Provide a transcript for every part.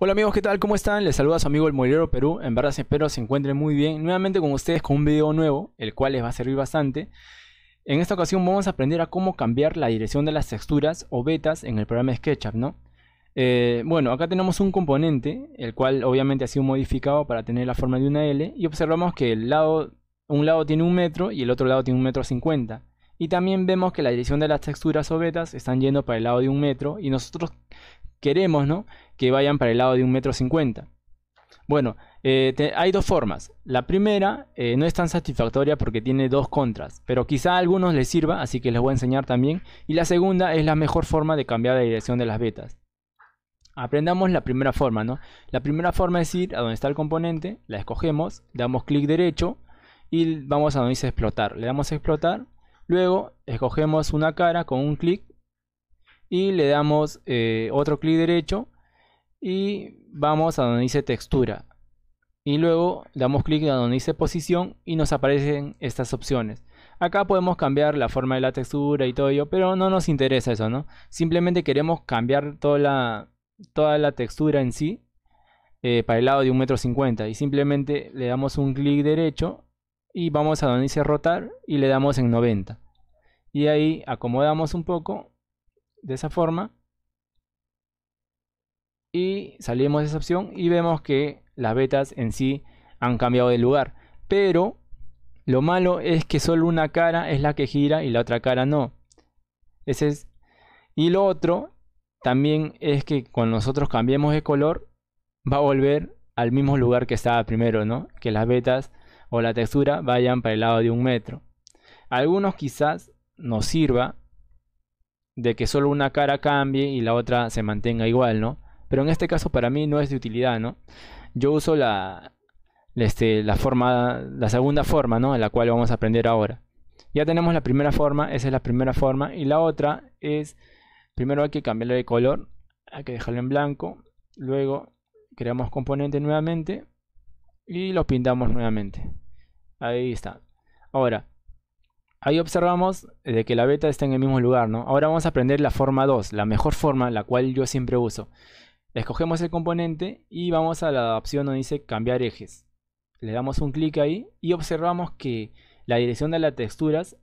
Hola amigos, ¿qué tal? ¿Cómo están? Les saluda su amigo El Molero Perú. En verdad espero se encuentren muy bien. Nuevamente con ustedes con un video nuevo, el cual les va a servir bastante. En esta ocasión vamos a aprender a cómo cambiar la dirección de las texturas o vetas en el programa SketchUp, ¿no? Eh, bueno, acá tenemos un componente, el cual obviamente ha sido modificado para tener la forma de una L. Y observamos que el lado, un lado tiene un metro y el otro lado tiene un metro cincuenta. Y también vemos que la dirección de las texturas o vetas están yendo para el lado de un metro y nosotros queremos ¿no? que vayan para el lado de un metro cincuenta. Bueno, eh, hay dos formas. La primera eh, no es tan satisfactoria porque tiene dos contras, pero quizá a algunos les sirva, así que les voy a enseñar también. Y la segunda es la mejor forma de cambiar la dirección de las betas. Aprendamos la primera forma, ¿no? La primera forma es ir a donde está el componente, la escogemos, damos clic derecho y vamos a donde dice explotar. Le damos a explotar, luego escogemos una cara con un clic y le damos eh, otro clic derecho y vamos a donde dice textura y luego damos clic a donde dice posición y nos aparecen estas opciones acá podemos cambiar la forma de la textura y todo ello pero no nos interesa eso no simplemente queremos cambiar toda la, toda la textura en sí eh, para el lado de un metro cincuenta y simplemente le damos un clic derecho y vamos a donde dice rotar y le damos en 90 y ahí acomodamos un poco de esa forma. Y salimos de esa opción y vemos que las betas en sí han cambiado de lugar. Pero lo malo es que solo una cara es la que gira y la otra cara no. Ese es. Y lo otro también es que cuando nosotros cambiemos de color va a volver al mismo lugar que estaba primero, ¿no? Que las vetas o la textura vayan para el lado de un metro. algunos quizás nos sirva de que solo una cara cambie y la otra se mantenga igual, ¿no? Pero en este caso para mí no es de utilidad, ¿no? Yo uso la, este, la forma, la segunda forma, ¿no? En la cual vamos a aprender ahora. Ya tenemos la primera forma, esa es la primera forma. Y la otra es, primero hay que cambiarle de color, hay que dejarlo en blanco. Luego creamos componente nuevamente y lo pintamos nuevamente. Ahí está. Ahora, ahí observamos eh, de que la beta está en el mismo lugar, ¿no? Ahora vamos a aprender la forma 2, la mejor forma, la cual yo siempre uso. Escogemos el componente y vamos a la opción donde dice cambiar ejes. Le damos un clic ahí y observamos que la dirección de las texturas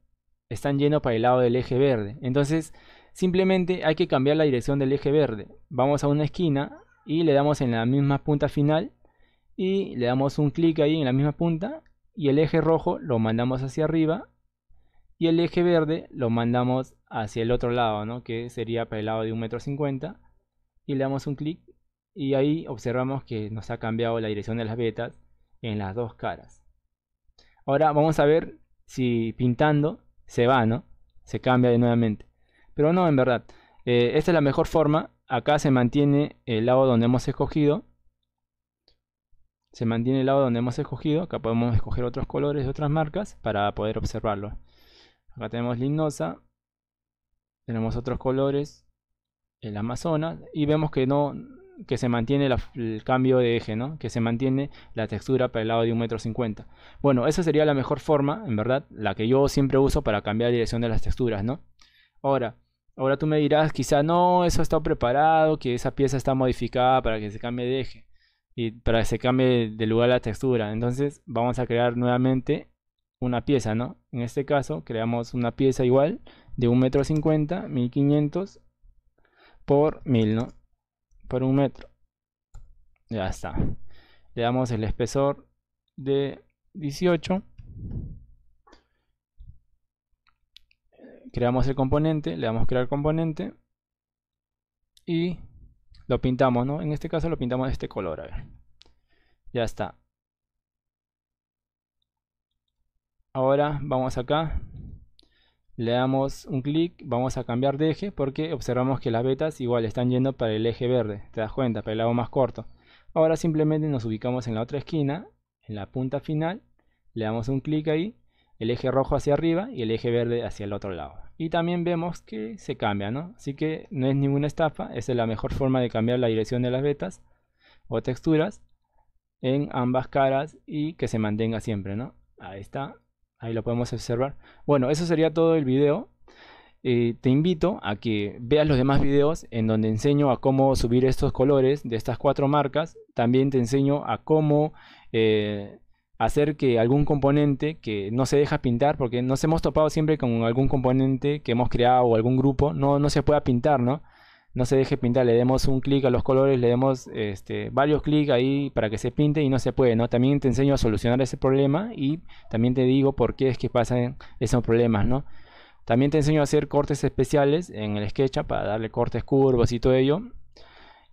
están lleno para el lado del eje verde. Entonces, simplemente hay que cambiar la dirección del eje verde. Vamos a una esquina y le damos en la misma punta final y le damos un clic ahí en la misma punta y el eje rojo lo mandamos hacia arriba y el eje verde lo mandamos hacia el otro lado, ¿no? que sería para el lado de 1,50m y le damos un clic y ahí observamos que nos ha cambiado la dirección de las vetas en las dos caras. Ahora vamos a ver si pintando se va, ¿no? Se cambia de nuevamente. Pero no, en verdad. Eh, esta es la mejor forma. Acá se mantiene el lado donde hemos escogido. Se mantiene el lado donde hemos escogido. Acá podemos escoger otros colores de otras marcas para poder observarlo. Acá tenemos Lignosa. tenemos otros colores, el Amazonas, y vemos que no que se mantiene el cambio de eje, ¿no? que se mantiene la textura para el lado de 1,50m. Bueno, esa sería la mejor forma, en verdad, la que yo siempre uso para cambiar la dirección de las texturas. ¿no? Ahora, ahora tú me dirás, quizá no, eso está preparado, que esa pieza está modificada para que se cambie de eje y para que se cambie de lugar la textura. Entonces vamos a crear nuevamente una pieza, ¿no? En este caso creamos una pieza igual de 1,50 metro 50, 1500 por 1000, ¿no? Por un metro. Ya está. Le damos el espesor de 18. Creamos el componente, le damos crear componente y lo pintamos, ¿no? En este caso lo pintamos de este color, a ver. Ya está. Ahora vamos acá, le damos un clic, vamos a cambiar de eje porque observamos que las vetas igual están yendo para el eje verde, te das cuenta, para el lado más corto. Ahora simplemente nos ubicamos en la otra esquina, en la punta final, le damos un clic ahí, el eje rojo hacia arriba y el eje verde hacia el otro lado. Y también vemos que se cambia, ¿no? Así que no es ninguna estafa, esa es la mejor forma de cambiar la dirección de las vetas o texturas en ambas caras y que se mantenga siempre, ¿no? Ahí está, Ahí lo podemos observar. Bueno, eso sería todo el video. Eh, te invito a que veas los demás videos en donde enseño a cómo subir estos colores de estas cuatro marcas. También te enseño a cómo eh, hacer que algún componente que no se deja pintar, porque nos hemos topado siempre con algún componente que hemos creado o algún grupo, no, no se pueda pintar, ¿no? no se deje pintar, le demos un clic a los colores, le demos este, varios clics ahí para que se pinte y no se puede, ¿no? También te enseño a solucionar ese problema y también te digo por qué es que pasan esos problemas, ¿no? También te enseño a hacer cortes especiales en el SketchUp para darle cortes curvos y todo ello.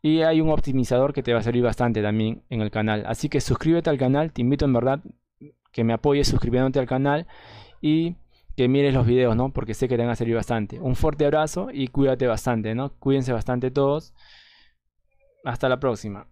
Y hay un optimizador que te va a servir bastante también en el canal. Así que suscríbete al canal, te invito en verdad que me apoyes suscribiéndote al canal y que mires los videos, ¿no? Porque sé que te van a servir bastante. Un fuerte abrazo y cuídate bastante, ¿no? Cuídense bastante todos. Hasta la próxima.